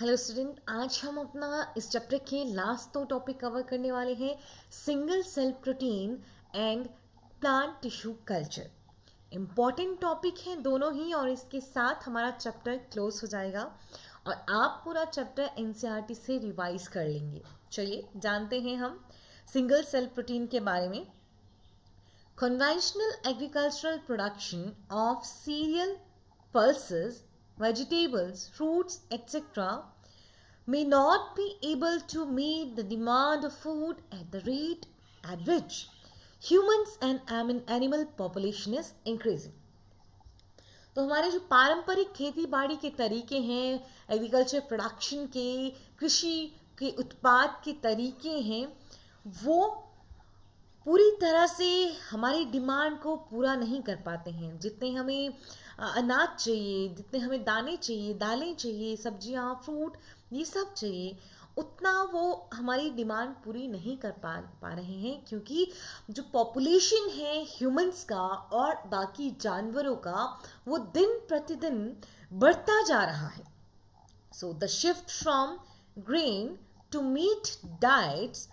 Hello student आज हम अपना इस चैप्टर के लास्ट दो टॉपिक कवर करने वाले हैं single cell protein and plant tissue culture important topic हैं दोनों ही और इसके साथ हमारा चैप्टर क्लोज हो जाएगा और आप पूरा चैप्टर एन e से रिवाइज कर लेंगे चलिए जानते हैं हम सिंगल सेल प्रोटीन के बारे में conventional agricultural production of cereal pulses vegetables, fruits, etc., may not be able to meet the demand of food at the rate at which humans and animal population is increasing. तो हमारे जो पारंपरिक खेती बाड़ी के तरीके हैं एग्रीकल्चर प्रोडक्शन के कृषि के उत्पाद के तरीके हैं वो पूरी तरह से हमारी डिमांड को पूरा नहीं कर पाते हैं जितने हमें अनाज चाहिए जितने हमें दाने चाहिए दालें चाहिए सब्जियाँ फ्रूट ये सब चाहिए उतना वो हमारी डिमांड पूरी नहीं कर पा पा रहे हैं क्योंकि जो पॉपुलेशन है ह्यूमंस का और बाकी जानवरों का वो दिन प्रतिदिन बढ़ता जा रहा है so the shift from grain to meat diets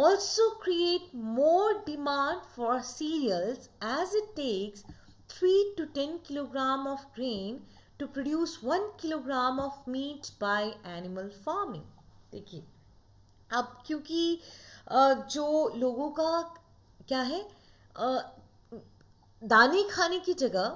also create more demand for cereals as it takes 3 to 10 kilogram of grain to produce 1 kilogram of meat by animal farming देखिए अब क्योंकि जो लोगों का क्या है दाने खाने की जगह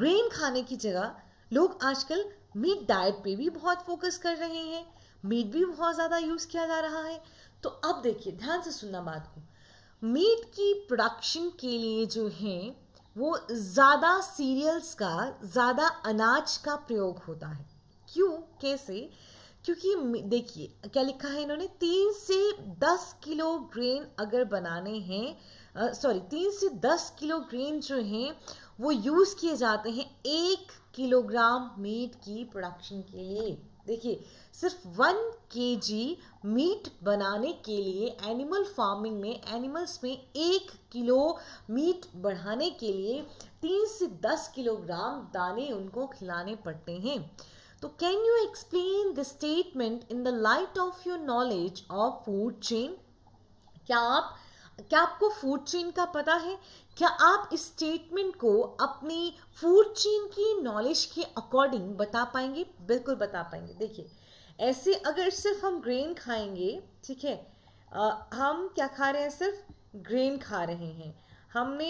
ग्रेन खाने की जगह लोग आजकल मीट डाइट पे भी बहुत फोकस कर रहे हैं मीट भी बहुत ज़्यादा यूज़ किया जा रहा है तो अब देखिए ध्यान से सुनना बात को मीट की प्रोडक्शन के लिए जो है वो ज़्यादा सीरियल्स का ज़्यादा अनाज का प्रयोग होता है क्यों कैसे क्योंकि देखिए क्या लिखा है इन्होंने तीन से दस किलो ग्रेन अगर बनाने हैं सॉरी तीन से दस किलो ग्रेन जो हैं वो यूज़ किए जाते हैं एक किलोग्राम मीट की प्रोडक्शन के लिए देखिए सिर्फ वन के जी मीट बनाने के लिए एनिमल फार्मिंग में एनिमल्स में एक किलो मीट बढ़ाने के लिए तीन से दस किलोग्राम दाने उनको खिलाने पड़ते हैं तो can you explain the statement in the light of your knowledge of food chain क्या आप क्या आपको फूड चेन का पता है क्या आप इस स्टेटमेंट को अपनी फूड चेन की नॉलेज के अकॉर्डिंग बता पाएंगे बिल्कुल बता पाएंगे देखिए ऐसे अगर सिर्फ हम ग्रेन खाएंगे ठीक है हम क्या खा रहे हैं सिर्फ ग्रेन खा रहे हैं हमने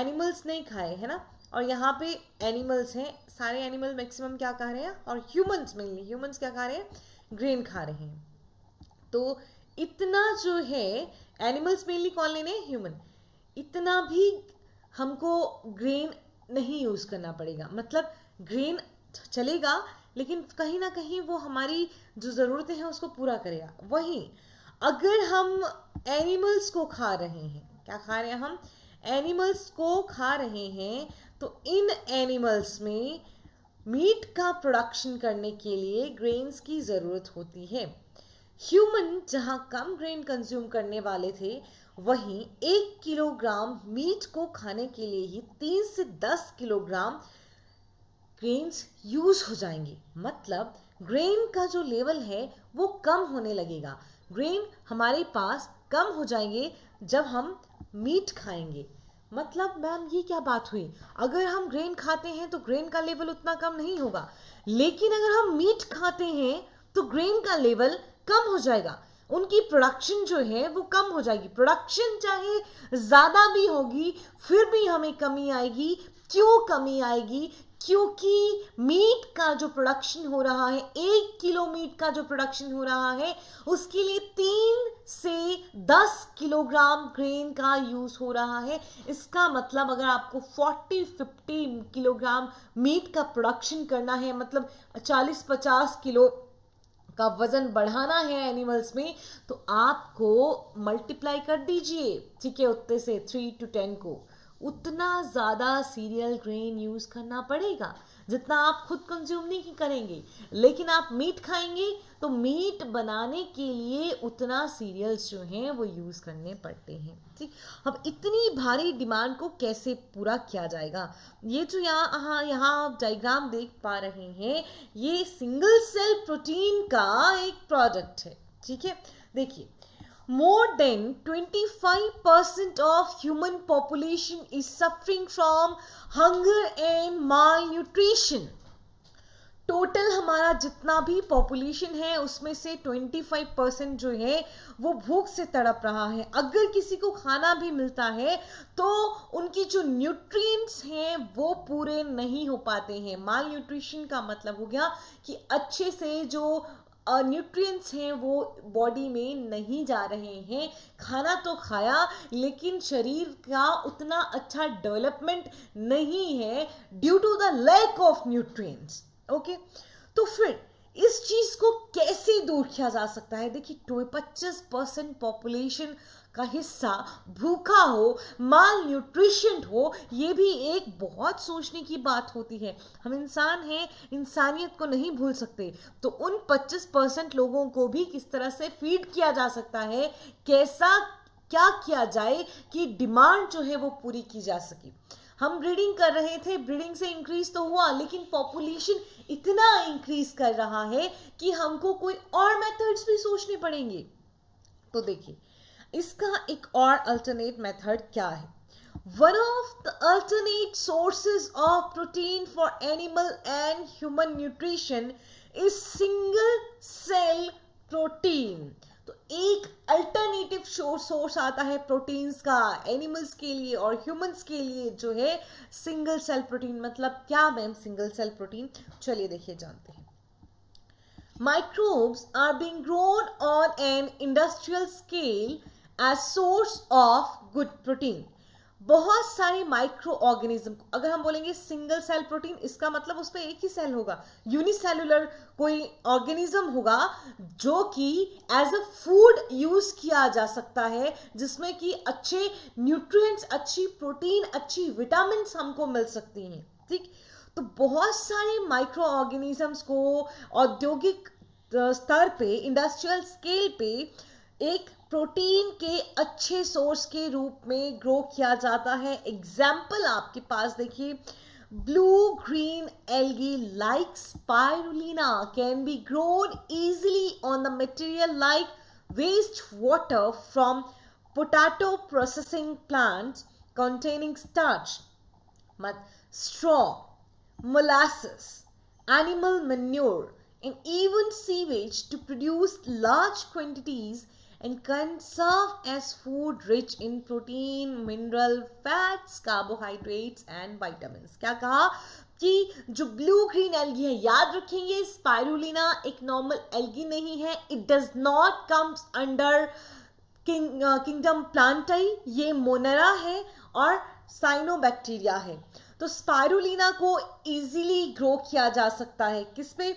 एनिमल्स नहीं खाए है ना और यहाँ पे एनिमल्स हैं सारे एनिमल मैक्सिमम क्या खा रहे हैं और ह्यूमंस मेनली ह्यूमंस क्या खा रहे हैं ग्रेन खा रहे हैं तो इतना जो है एनिमल्स मेनली कौन लेने ह्यूमन इतना भी हमको ग्रेन नहीं यूज़ करना पड़ेगा मतलब ग्रेन चलेगा लेकिन कहीं ना कहीं वो हमारी जो ज़रूरतें हैं उसको पूरा करेगा वहीं अगर हम एनिमल्स को खा रहे हैं क्या खा रहे हैं हम एनिमल्स को खा रहे हैं तो इन एनिमल्स में मीट का प्रोडक्शन करने के लिए ग्रेन्स की ज़रूरत होती है ह्यूमन जहाँ कम ग्रेन कंज्यूम करने वाले थे वहीं एक किलोग्राम मीट को खाने के लिए ही तीन से दस किलोग्राम ग्रेन्स यूज़ हो जाएंगी मतलब ग्रेन का जो लेवल है वो कम होने लगेगा ग्रेन हमारे पास कम हो जाएंगे जब हम मीट खाएंगे मतलब मैम ये क्या बात हुई अगर हम ग्रेन खाते हैं तो ग्रेन का लेवल उतना कम नहीं होगा लेकिन अगर हम मीट खाते हैं तो ग्रेन का लेवल कम हो जाएगा उनकी प्रोडक्शन जो है वो कम हो जाएगी प्रोडक्शन चाहे ज़्यादा भी होगी फिर भी हमें कमी आएगी क्यों कमी आएगी क्योंकि मीट का जो प्रोडक्शन हो रहा है एक किलो मीट का जो प्रोडक्शन हो रहा है उसके लिए तीन से दस किलोग्राम ग्रेन का यूज़ हो रहा है इसका मतलब अगर आपको फोर्टी फिफ्टी किलोग्राम मीट का प्रोडक्शन करना है मतलब चालीस पचास किलो का वज़न बढ़ाना है एनिमल्स में तो आपको मल्टीप्लाई कर दीजिए ठीक है उतने से थ्री टू टेन को उतना ज़्यादा सीरियल ग्रेन यूज़ करना पड़ेगा जितना आप खुद कंज्यूम नहीं करेंगे लेकिन आप मीट खाएंगे तो मीट बनाने के लिए उतना सीरियल्स जो हैं वो यूज़ करने पड़ते हैं ठीक अब इतनी भारी डिमांड को कैसे पूरा किया जाएगा ये जो यहाँ हाँ यहाँ आप डाइग्राम देख पा रहे हैं ये सिंगल सेल प्रोटीन का एक प्रोडक्ट है ठीक है देखिए more than 25% of human population is suffering from hunger and malnutrition total हमारा जितना भी पॉपुलेशन है उसमें से 25 परसेंट जो है वो भूख से तड़प रहा है अगर किसी को खाना भी मिलता है तो उनकी जो न्यूट्रिएंट्स हैं वो पूरे नहीं हो पाते हैं माल न्यूट्रिशन का मतलब हो गया कि अच्छे से जो न्यूट्रिएंट्स हैं वो बॉडी में नहीं जा रहे हैं खाना तो खाया लेकिन शरीर का उतना अच्छा डेवलपमेंट नहीं है due to the lack of nutrients okay तो फिर इस चीज़ को कैसे दूर किया जा सकता है देखिए पच्चीस परसेंट पॉपुलेशन का हिस्सा भूखा हो माल न्यूट्रिशन हो ये भी एक बहुत सोचने की बात होती है हम इंसान हैं इंसानियत को नहीं भूल सकते तो उन 25 परसेंट लोगों को भी किस तरह से फीड किया जा सकता है कैसा क्या किया जाए कि डिमांड जो है वो पूरी की जा सके हम ब्रीडिंग कर रहे थे ब्रीडिंग से इंक्रीज तो हुआ लेकिन पॉपुलेशन इतना इंक्रीज कर रहा है कि हमको कोई और मेथड्स भी सोचने पड़ेंगे तो देखिए इसका एक और अल्टरनेट मेथड क्या है one of the alternate sources of protein for animal and human nutrition is single cell protein तो एक अल्टरनेटिव सोर्स आता है प्रोटीन्स का एनिमल्स के लिए और ह्यूमंस के लिए जो है सिंगल सेल प्रोटीन मतलब क्या मैम सिंगल सेल प्रोटीन चलिए देखिए जानते हैं microbes are being grown on an industrial scale as source of good protein बहुत सारे माइक्रो ऑर्गेनिज्म अगर हम बोलेंगे सिंगल सेल प्रोटीन इसका मतलब उस पर एक ही सेल होगा यूनिसेलुलर कोई ऑर्गेनिज्म होगा जो कि एज अ फूड यूज किया जा सकता है जिसमें कि अच्छे न्यूट्रिएंट्स अच्छी प्रोटीन अच्छी विटामिन हमको मिल सकती हैं ठीक तो बहुत सारे माइक्रो ऑर्गेनिजम्स को औद्योगिक स्तर पे इंडस्ट्रियल स्केल पे एक प्रोटीन के अच्छे सोर्स के रूप में ग्रो किया जाता है एग्जाम्पल आपके पास देखिए blue green algae like spirulina can be grown easily on the material like waste water from potato processing plant containing starch मत straw molasses animal manure and even sewage to produce large quantities and conserve as food rich in protein mineral fats carbohydrates and vitamins क्या कहा कि जो blue green algae है याद रखेंगे spirulina एक normal algae नहीं है it does not comes under king kingdom plantae ये मोनरा है और साइनोबैक्टीरिया है तो स्पायरुलिना को इजीली ग्रो किया जा सकता है किस पे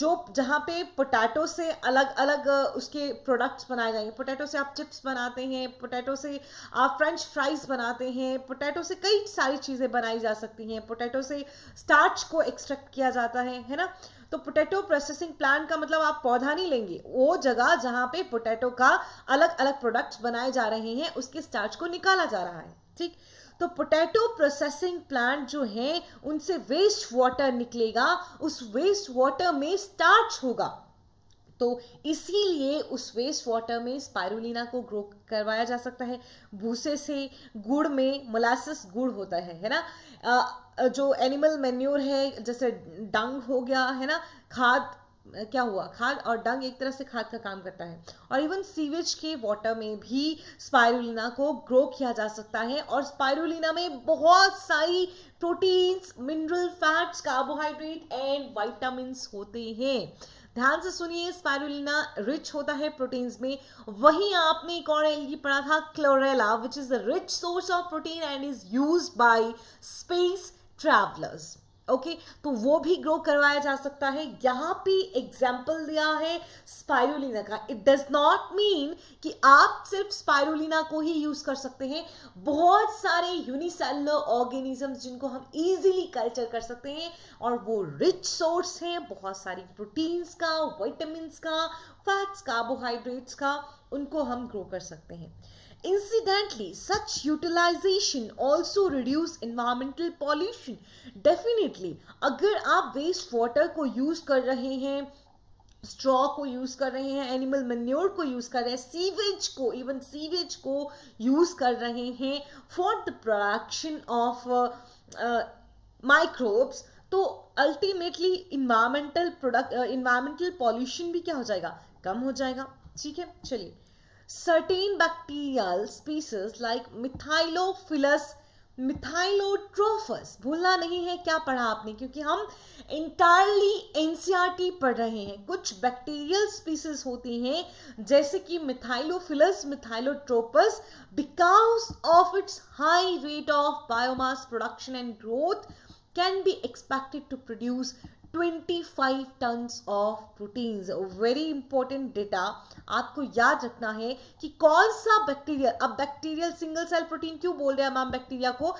जो जहाँ पे पोटैटो से अलग अलग उसके प्रोडक्ट्स बनाए जाएंगे पोटैटो से आप चिप्स बनाते हैं पोटैटो से आप फ्रेंच फ्राइज बनाते हैं पोटैटो से कई सारी चीज़ें बनाई जा सकती हैं पोटैटो से स्टार्च को एक्सट्रैक्ट किया जाता है है ना तो पोटैटो प्रोसेसिंग प्लांट का मतलब आप पौधा नहीं लेंगे वो जगह जहाँ पे पोटैटो का अलग अलग प्रोडक्ट्स बनाए जा रहे हैं उसके स्टार्च को निकाला जा रहा है ठीक तो पोटैटो प्रोसेसिंग प्लांट जो हैं उनसे वेस्ट वाटर निकलेगा उस वेस्ट वाटर में स्टार्च होगा तो इसीलिए उस वेस्ट वाटर में स्पायरुलिना को ग्रो करवाया जा सकता है भूसे से गुड़ में मोलासिस गुड़ होता है है ना आ, जो एनिमल मेन्योर है जैसे डंग हो गया है ना खाद क्या हुआ खाद और डंग एक तरह से खाद का काम करता है और इवन सीवेज के वाटर में भी स्पायरुलिना को ग्रो किया जा सकता है और स्पायरुलिना में बहुत सारी proteins mineral fats carbohydrate and vitamins होते हैं ध्यान से सुनिए स्पायरुलिना रिच होता है प्रोटीन्स में वहीं आपने एक और एलगी पढ़ा था chlorella which is a rich source of protein and is use by space travellers okay okay, तो वो भी ग्रो करवाया जा सकता है यहाँ पे एग्जाम्पल दिया है स्पायरोना का इट डज नॉट मीन कि आप सिर्फ स्पायरोना को ही यूज कर सकते हैं बहुत सारे यूनिसेलर ऑर्गेनिजम्स जिनको हम इजीली कल्चर कर सकते हैं और वो रिच सोर्स हैं बहुत सारी प्रोटीन्स का वाइटमिन का फैट्स कार्बोहाइड्रेट्स का उनको हम ग्रो कर सकते हैं Incidentally, such utilization also reduce environmental pollution. Definitely, अगर आप waste water को use कर रहे हैं स्ट्रॉ को यूज़ कर रहे हैं एनिमल मन्योर को यूज़ कर रहे हैं सीवेज को इवन सीवेज को यूज़ कर रहे हैं for the production of microbes तो ultimately environmental product environmental pollution भी क्या हो जाएगा कम हो जाएगा ठीक है चलिए certain bacterial species like Methylophilus मिथाइलोट्रोफस भूलना नहीं है क्या पढ़ा आपने क्योंकि हम इंटायरली एनसीईआरटी e पढ़ रहे हैं कुछ बैक्टीरियल स्पीसीज होती हैं जैसे कि methylophilus methylotrophus because of its high rate of biomass production and growth can be expected to produce 25 tons of proteins very important data आपको याद रखना है कि कौन सा बैक्टीरियल अब बैक्टीरियल सिंगल सेल प्रोटीन क्यों बोल रहे हैं मैम बैक्टीरिया को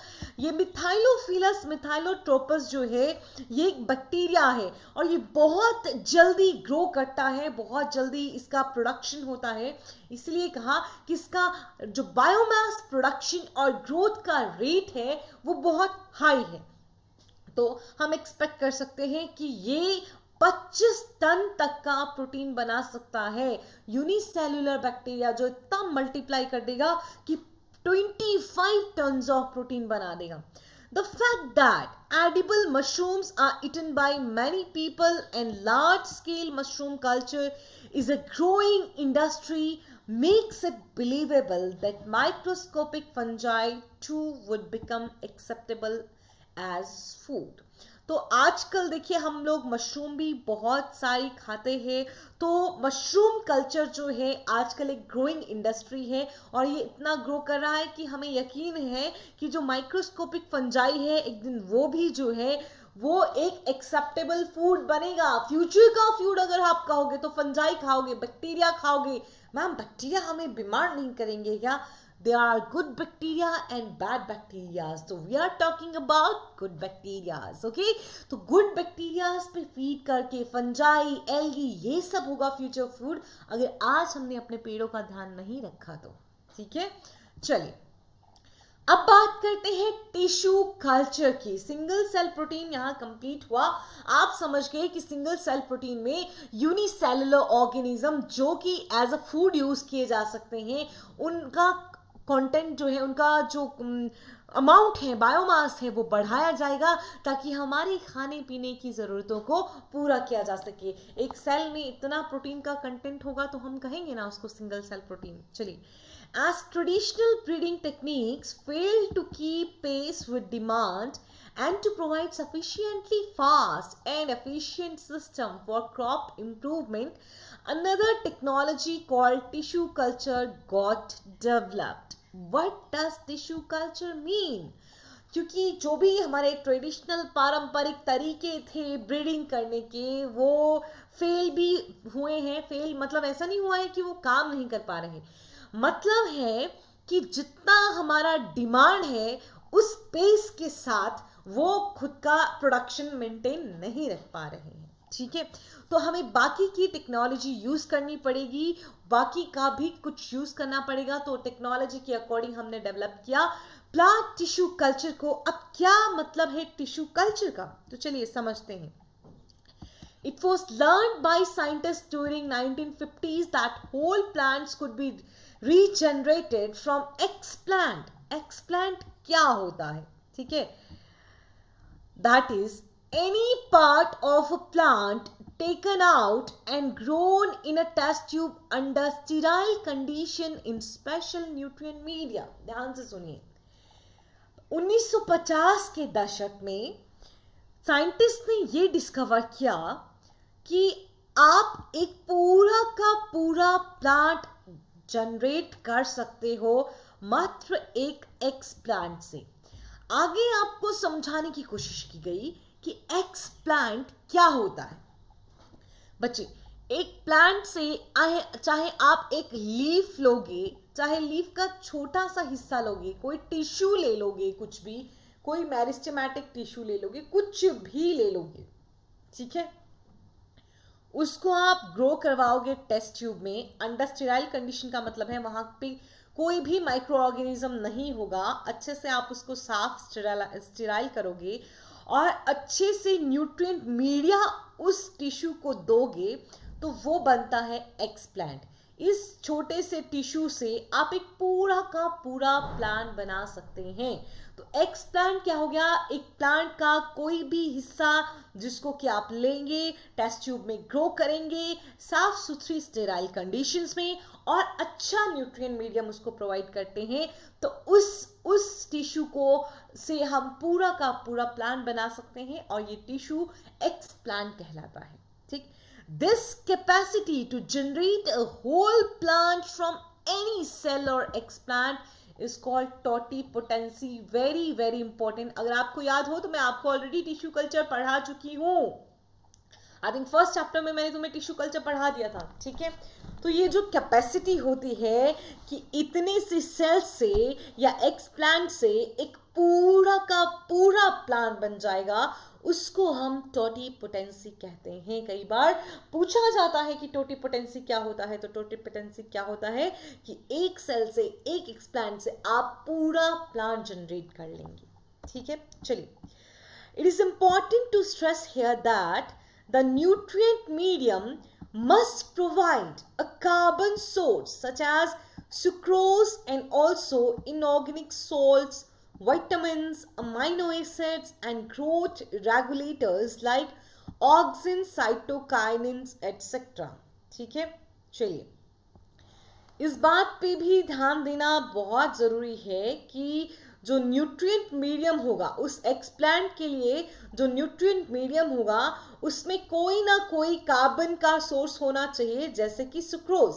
ये मिथाइलोफिलस मिथाइलोट्रोपस जो है ये एक बैक्टीरिया है और ये बहुत जल्दी ग्रो करता है बहुत जल्दी इसका प्रोडक्शन होता है इसलिए कहा कि इसका जो बायोमास प्रोडक्शन और ग्रोथ का रेट है वो बहुत हाई है तो हम एक्सपेक्ट कर सकते हैं कि ये 25 टन तक का प्रोटीन बना सकता है यूनिसेलुलर बैक्टीरिया जो इतना मल्टीप्लाई कर देगा कि 25 टन ऑफ प्रोटीन बना देगा the fact that edible mushrooms are eaten by many people and large scale mushroom culture is a growing industry makes it believable that microscopic fungi too would become acceptable as food तो आजकल देखिए हम लोग mushroom भी बहुत सारी खाते हैं तो मशरूम कल्चर जो है आजकल एक ग्रोइंग इंडस्ट्री है और ये इतना ग्रो कर रहा है कि हमें यकीन है कि जो माइक्रोस्कोपिक फंजाई है एक दिन वो भी जो है वो एक एक्सेप्टेबल फूड बनेगा फ्यूचर का फूड अगर आप कहोगे तो फंजाई खाओगे बैक्टीरिया खाओगे मैम बैक्टीरिया हमें बीमार नहीं करेंगे क्या there are good bacteria and bad bacteria so we are talking about good bacteria okay so good bacteria pe feed karke fungi algae ye sab hoga future food agar aaj humne apne पेड़ों ka dhyan nahi rakha to theek hai chaliye अब बात करते हैं tissue culture की single cell protein यहाँ complete हुआ आप समझ गए कि सिंगल सेल प्रोटीन में यूनिसेलुलर ऑर्गेनिज्म जो कि एज अ फूड यूज किए जा सकते हैं उनका कंटेंट जो है उनका जो अमाउंट है बायोमास है वो बढ़ाया जाएगा ताकि हमारी खाने पीने की ज़रूरतों को पूरा किया जा सके एक सेल में इतना प्रोटीन का कंटेंट होगा तो हम कहेंगे ना उसको सिंगल सेल प्रोटीन चलिए as traditional breeding techniques fail to keep pace with demand and to provide sufficiently fast and efficient system for crop improvement another technology call tissue culture got developed what does tissue culture mean क्योंकि जो भी हमारे traditional पारंपरिक तरीके थे breeding करने के वो फेल भी हुए हैं फेल मतलब ऐसा नहीं हुआ है कि वो काम नहीं कर पा रहे मतलब है कि जितना हमारा डिमांड है उस पेस के साथ वो खुद का प्रोडक्शन मेंटेन नहीं रख पा रहे हैं ठीक है तो हमें बाकी की टेक्नोलॉजी यूज़ करनी पड़ेगी बाकी का भी कुछ यूज़ करना पड़ेगा तो टेक्नोलॉजी के अकॉर्डिंग हमने डेवलप किया प्लांट टिश्यू कल्चर को अब क्या मतलब है टिश्यू कल्चर का तो चलिए समझते हैं it was learn by scientist during nineteen fifties that whole plant could be regenerated from explant explant क्या होता है ठीक है that is any part of a plant taken out and grown in a test tube under sterile condition in special nutrient media ध्यान से सुनिए 1950 के दशक में साइंटिस्ट ने ये डिस्कवर किया कि आप एक पूरा का पूरा प्लांट जनरेट कर सकते हो मात्र एक एक्स प्लांट से आगे आपको समझाने की कोशिश की गई कि एक्स प्लांट क्या होता है बच्चे एक प्लांट से आए चाहे आप एक लीफ लोगे चाहे लीफ का छोटा सा हिस्सा लोगे कोई टिश्यू ले लोगे कुछ भी कोई मैरिस्टमैटिक टिश्यू ले लोगे कुछ भी ले लोगे ठीक है उसको आप ग्रो करवाओगे टेस्ट ट्यूब में अंडर स्टेराइल कंडीशन का मतलब है वहां पे कोई भी माइक्रो ऑर्गेनिज्म नहीं होगा अच्छे से आप उसको साफ स्टेराइल करोगे और अच्छे से न्यूट्रिएंट मीडिया उस टिश्यू को दोगे तो वो बनता है एक्सप्लैंट इस छोटे से टिश्यू से आप एक पूरा का पूरा प्लान बना सकते हैं तो एक्स प्लांट क्या हो गया एक प्लांट का कोई भी हिस्सा जिसको कि आप लेंगे टेस्ट ट्यूब में ग्रो करेंगे साफ सुथरी स्टेराइल कंडीशंस में और अच्छा न्यूट्रिएंट मीडियम उसको प्रोवाइड करते हैं तो उस उस टिश्यू को से हम पूरा का पूरा प्लान बना सकते हैं और ये टिश्यू एक्स प्लान कहलाता है ठीक This capacity to generate a whole plant from any cell or explant is called totipotency very very important अगर आपको याद हो तो मैं आपको ऑलरेडी टिश्यू कल्चर पढ़ा चुकी हूँ आई थिंक फर्स्ट चैप्टर में मैंने तुम्हें टिश्यू कल्चर पढ़ा दिया था ठीक है तो ये जो कैपेसिटी होती है कि इतने से सेल से या एक्सप्लांट से एक पूरा का पूरा प्लान बन जाएगा उसको हम टोटी पोटेंसी कहते हैं कई बार पूछा जाता है कि टोटी पोटेंसी क्या होता है तो टोटी पोटेंसी क्या होता है कि एक सेल से एक एक्सप्लांट से आप पूरा प्लान जनरेट कर लेंगे ठीक है चलिए it is important to stress here that the nutrient medium must provide a carbon source such as sucrose and also inorganic salt vitamins, amino acids and growth regulators like auxin, cytokinins, etcetera ठीक है चलिए इस बात पे भी ध्यान देना बहुत ज़रूरी है कि जो न्यूट्रिएंट मीडियम होगा उस एक्सप्लांट के लिए जो न्यूट्रिएंट मीडियम होगा उसमें कोई ना कोई कार्बन का सोर्स होना चाहिए जैसे कि सुक्रोज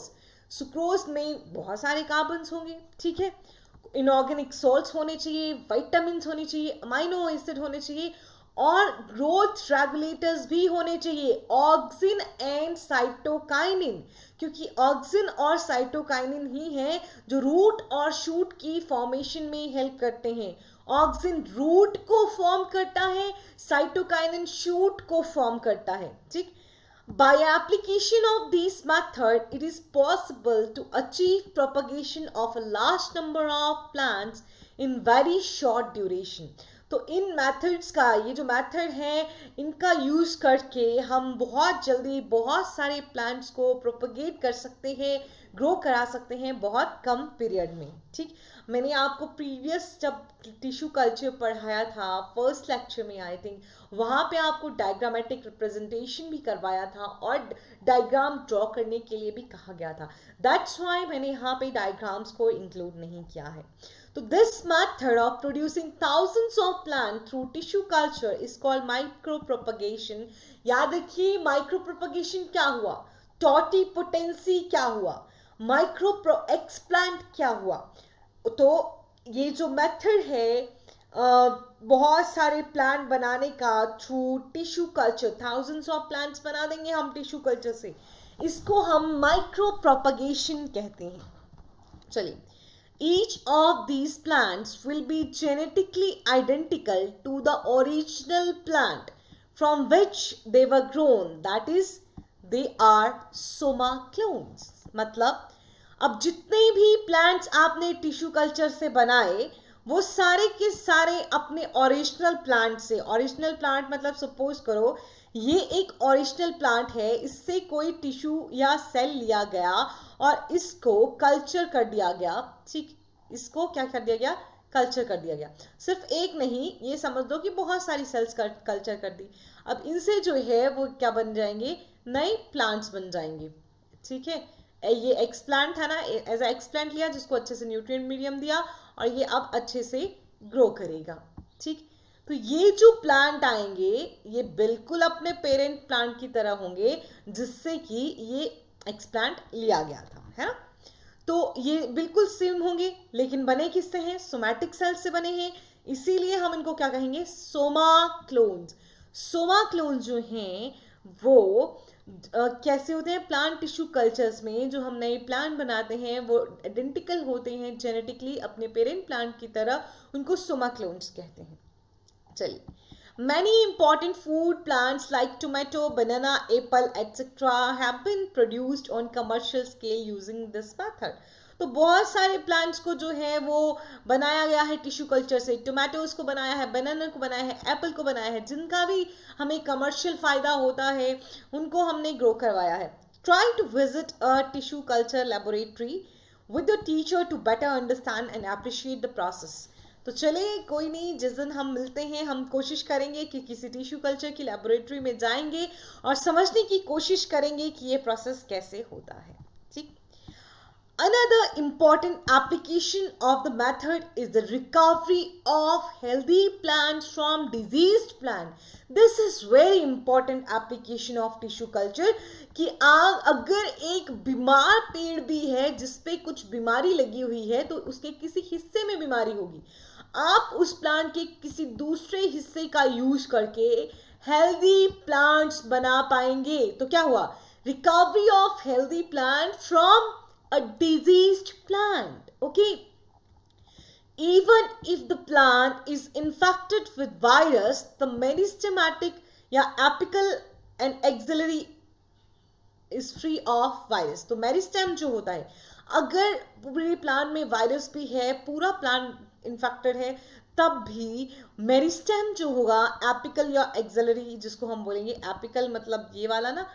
सुक्रोज में बहुत सारे कार्बन होंगे ठीक है इनऑर्गेनिक सॉल्ट्स होने चाहिए वाइटामिन होने चाहिए अमाइनो एसिड होने चाहिए और ग्रोथ रेगुलेटर्स भी होने चाहिए ऑक्सिन एंड साइटोकाइनिन क्योंकि ऑक्सिन और साइटोकाइनिन ही हैं जो रूट और शूट की फॉर्मेशन में हेल्प करते हैं ऑक्सिन रूट को फॉर्म करता है साइटोकाइनिन शूट को फॉर्म करता है ठीक By application of this method, it is possible to achieve propagation of a large number of plants in very short duration. तो इन मेथड्स का ये जो मेथड है इनका यूज़ करके हम बहुत जल्दी बहुत सारे प्लांट्स को प्रोपगेट कर सकते हैं ग्रो करा सकते हैं बहुत कम पीरियड में ठीक मैंने आपको प्रीवियस जब टिश्यू कल्चर पढ़ाया था फर्स्ट लेक्चर में आई थिंक वहाँ पे आपको डायग्रामेटिक रिप्रेजेंटेशन भी करवाया था और डायग्राम ड्रॉ करने के लिए भी कहा गया था दैट्स वाई मैंने यहाँ पे डायग्राम्स को इंक्लूड नहीं किया है तो method of producing thousands of plant through tissue culture is called micro propagation याद रखिए प्रोपगेशन क्या हुआ पोटेंसी क्या हुआ प्रो एक्सप्लांट क्या हुआ तो ये जो मेथड है बहुत सारे प्लांट बनाने का through tissue culture thousands of plants बना देंगे हम टिश्यू कल्चर से इसको हम माइक्रो प्रोपगेशन कहते हैं चलिए Each of these plants will be genetically identical to the original plant from which they were grown. That is, they are soma clones. मतलब अब जितने भी प्लांट्स आपने टिश्यू कल्चर से बनाए वो सारे के सारे अपने ओरिजिनल प्लांट से ओरिजिनल प्लांट मतलब सपोज करो ये एक ओरिजिनल प्लांट है इससे कोई टिश्यू या सेल लिया गया और इसको कल्चर कर दिया गया ठीक इसको क्या कर दिया गया कल्चर कर दिया गया सिर्फ एक नहीं ये समझ दो कि बहुत सारी सेल्स कर कल्चर कर दी अब इनसे जो है वो क्या बन जाएंगे नए प्लांट्स बन जाएंगे ठीक है ये एक्सप्लांट था ना एज अ एक्सप्लांट लिया जिसको अच्छे से न्यूट्रिएंट मीडियम दिया और ये अब अच्छे से ग्रो करेगा ठीक तो ये जो प्लांट आएंगे ये बिल्कुल अपने पेरेंट प्लांट की तरह होंगे जिससे कि ये एक्सप्लांट लिया गया था है ना तो ये बिल्कुल सेम होंगे लेकिन बने किससे हैं सोमैटिक सेल से बने हैं इसीलिए हम इनको क्या कहेंगे सोमा क्लोन्स सोमा क्लोन्स जो हैं वो आ, कैसे होते हैं प्लांट टिश्यू कल्चर्स में जो हम नए प्लांट बनाते हैं वो आइडेंटिकल होते हैं जेनेटिकली अपने पेरेंट प्लांट की तरह उनको सोमा क्लोन्स कहते हैं चलिए Many important food plants like tomato, banana, apple, etc. have been produced on commercial scale using this method. तो बहुत सारे प्लांट्स को जो है वो बनाया गया है टिश्यू कल्चर से टोमेटोज को बनाया है बनाना को बनाया है एप्पल को बनाया है जिनका भी हमें कमर्शियल फ़ायदा होता है उनको हमने ग्रो करवाया है try to visit a tissue culture laboratory with the teacher to better understand and appreciate the process तो चले कोई नहीं जिस दिन हम मिलते हैं हम कोशिश करेंगे कि किसी टिश्यू कल्चर की लेबोरेटरी में जाएंगे और समझने की कोशिश करेंगे कि ये प्रोसेस कैसे होता है ठीक another important application of the method is the recovery of healthy plant from disease plant this is very important application of tissue culture कि आग अगर एक बीमार पेड़ भी है जिसपे कुछ बीमारी लगी हुई है तो उसके किसी हिस्से में बीमारी होगी आप उस प्लांट के किसी दूसरे हिस्से का यूज करके हेल्दी प्लांट्स बना पाएंगे तो क्या हुआ recovery of healthy plant from a disease plant okay even if the plant is infected with virus the meristematic या apical and axillary is free of virus तो मेरिस्टेम जो होता है अगर पूरे प्लांट में वायरस भी है पूरा प्लांट इन्फेक्टेड है तब भी मेरिस्टेम जो होगा एपिकल या एक्जलरी जिसको हम बोलेंगे एपिकल मतलब ये वाला ना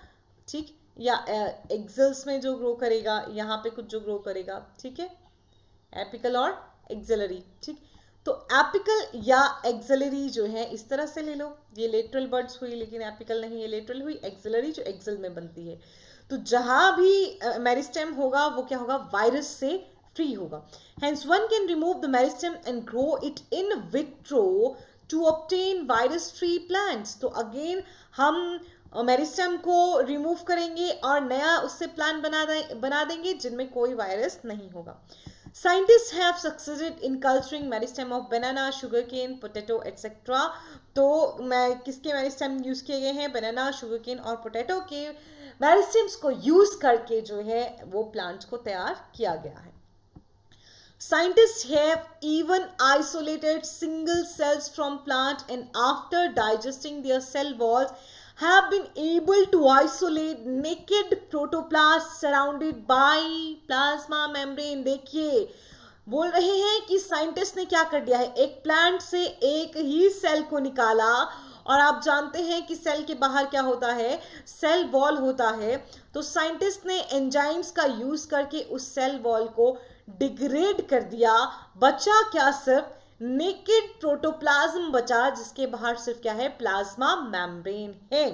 ठीक या एक्जल्स में जो ग्रो करेगा यहाँ पे कुछ जो ग्रो करेगा ठीक है एपिकल और एक्जलरी ठीक तो एपिकल या एक्जलरी जो है इस तरह से ले लो ये लेटरल बर्ड्स हुई लेकिन एपिकल नहीं ये लेटरल हुई एक्जलरी जो एक्जल में बनती है तो जहां भी मेरिस्टेम होगा वो क्या होगा वायरस से फ्री होगा hence one can remove the meristem and grow it in vitro to obtain virus free plants तो अगेन हम मेरिस्टम uh, को रिमूव करेंगे और नया उससे प्लान बना दें बना देंगे जिनमें कोई वायरस नहीं होगा scientist have succeeded in culturing meristem of banana sugarcane potato etcetera तो मैं किसके मेरिस्टम यूज़ किए गए हैं बनाना शुगर केन और पोटैटो के मेरिस्टम्स को यूज़ करके जो है वो प्लांट्स को तैयार किया गया है Scientists have even isolated single cells from plant and after digesting their cell walls have been able to isolate naked protoplast surrounded by plasma membrane. देखिए बोल रहे हैं कि साइंटिस्ट ने क्या कर दिया है एक प्लांट से एक ही सेल को निकाला और आप जानते हैं कि सेल के बाहर क्या होता है सेल वॉल होता है तो साइंटिस्ट ने एंजाइम्स का यूज़ करके उस सेल वॉल को डिग्रेड कर दिया बचा क्या सिर्फ नेकेड प्रोटोप्लाज्म बचा जिसके बाहर सिर्फ क्या है प्लाज्मा मैमब्रेन है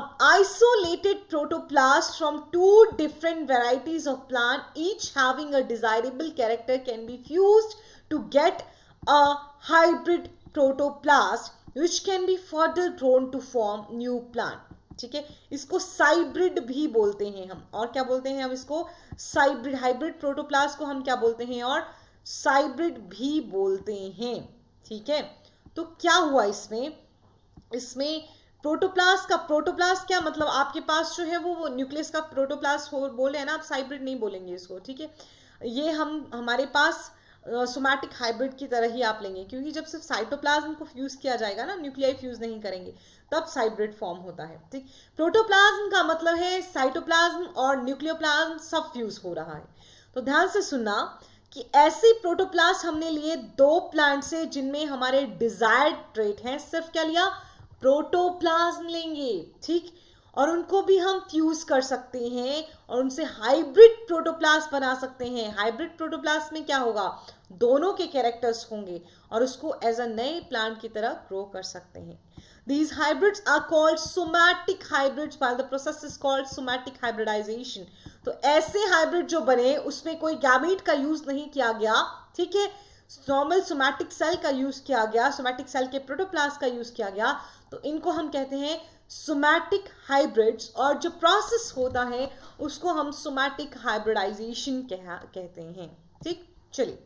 अब isolated protoplast from two different varieties of plant each having a desirable character can be fuse to get a hybrid protoplast which can be further grown to form new plant ठीक है इसको cybrid भी बोलते हैं हम और क्या बोलते हैं हम इसको साइब्रिड हाइब्रिड प्रोटोप्लास को हम क्या बोलते हैं और साइब्रिड भी बोलते हैं ठीक है तो क्या हुआ इसमें इसमें प्रोटोप्लास का प्रोटोप्लास क्या मतलब आपके पास जो है वो, वो न्यूक्लियस का प्रोटोप्लास हो बोल रहे हैं ना आप साइब्रिड नहीं बोलेंगे इसको ठीक है ये हम हमारे पास सोमैटिक हाइब्रिड की तरह ही आप लेंगे क्योंकि जब सिर्फ साइटोप्लाज्म को फ्यूज़ किया जाएगा ना न्यूक्लियाई फ्यूज़ नहीं करेंगे तब साइब्रेट फॉर्म होता है ठीक प्रोटोप्लाज्म का मतलब है साइटोप्लाज्म और न्यूक्लियोप्लाज्म सब फ्यूज हो रहा है तो ध्यान से सुनना कि ऐसे प्रोटोप्लास्ट हमने लिए दो प्लांट से जिनमें हमारे डिजायर्ड ट्रेट हैं सिर्फ क्या लिया प्रोटोप्लाज्म लेंगे ठीक और उनको भी हम फ्यूज कर सकते हैं और उनसे हाइब्रिड प्रोटोप्लास्ट बना सकते हैं हाइब्रिड प्रोटोप्लास्ट में क्या होगा दोनों के कैरेक्टर्स होंगे और उसको एज अ नए प्लांट की तरह ग्रो कर सकते हैं These hybrids are called somatic hybrids while the process is called somatic hybridization. तो ऐसे हाइब्रिड जो बने उसमें कोई गैमेट का यूज नहीं किया गया ठीक है नॉर्मल सोमैटिक सेल का यूज किया गया सोमैटिक सेल के प्रोटोप्लास का यूज किया गया तो इनको हम कहते हैं सोमैटिक हाइब्रिड्स और जो प्रोसेस होता है उसको हम सोमैटिक हाइब्रिडाइजेशन कह, कहते हैं ठीक चलिए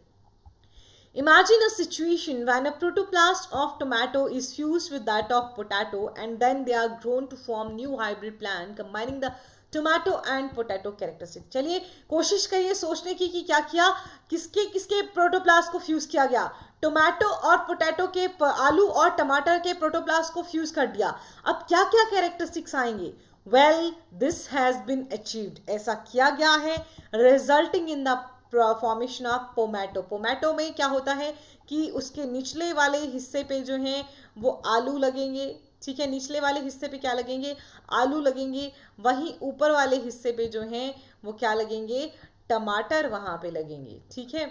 Imagine a situation when a protoplast of tomato is fused with that of potato and then they are grown to form new hybrid plant combining the tomato and potato characteristic चलिए कोशिश करिए सोचने की कि क्या किया किसके किसके प्रोटोप्लास्ट को फ्यूज़ किया गया टोमेटो और पोटैटो के आलू और टमाटर के प्रोटोप्लास्ट को फ्यूज़ कर दिया अब क्या क्या कैरेक्टरिस्टिक्स आएंगे well this has been achieved ऐसा किया गया है resulting in the formation of pomato pomato में क्या होता है कि उसके निचले वाले हिस्से पे जो हैं वो आलू लगेंगे ठीक है निचले वाले हिस्से पे क्या लगेंगे आलू लगेंगे वहीं ऊपर वाले हिस्से पे जो हैं वो क्या लगेंगे टमाटर वहाँ पे लगेंगे ठीक है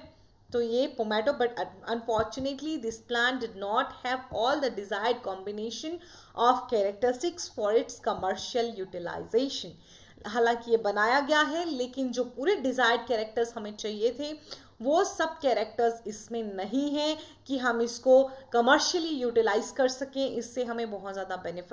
तो ये pomato but unfortunately this plant did not have all the desired combination of characteristics for its commercial utilization हालांकि ये बनाया गया है लेकिन जो पूरे डिज़ायर्ड कैरेक्टर्स हमें चाहिए थे वो सब कैरेक्टर्स इसमें नहीं हैं कि हम इसको कमर्शियली यूटिलाइज कर सकें इससे हमें बहुत ज़्यादा बेनिफिट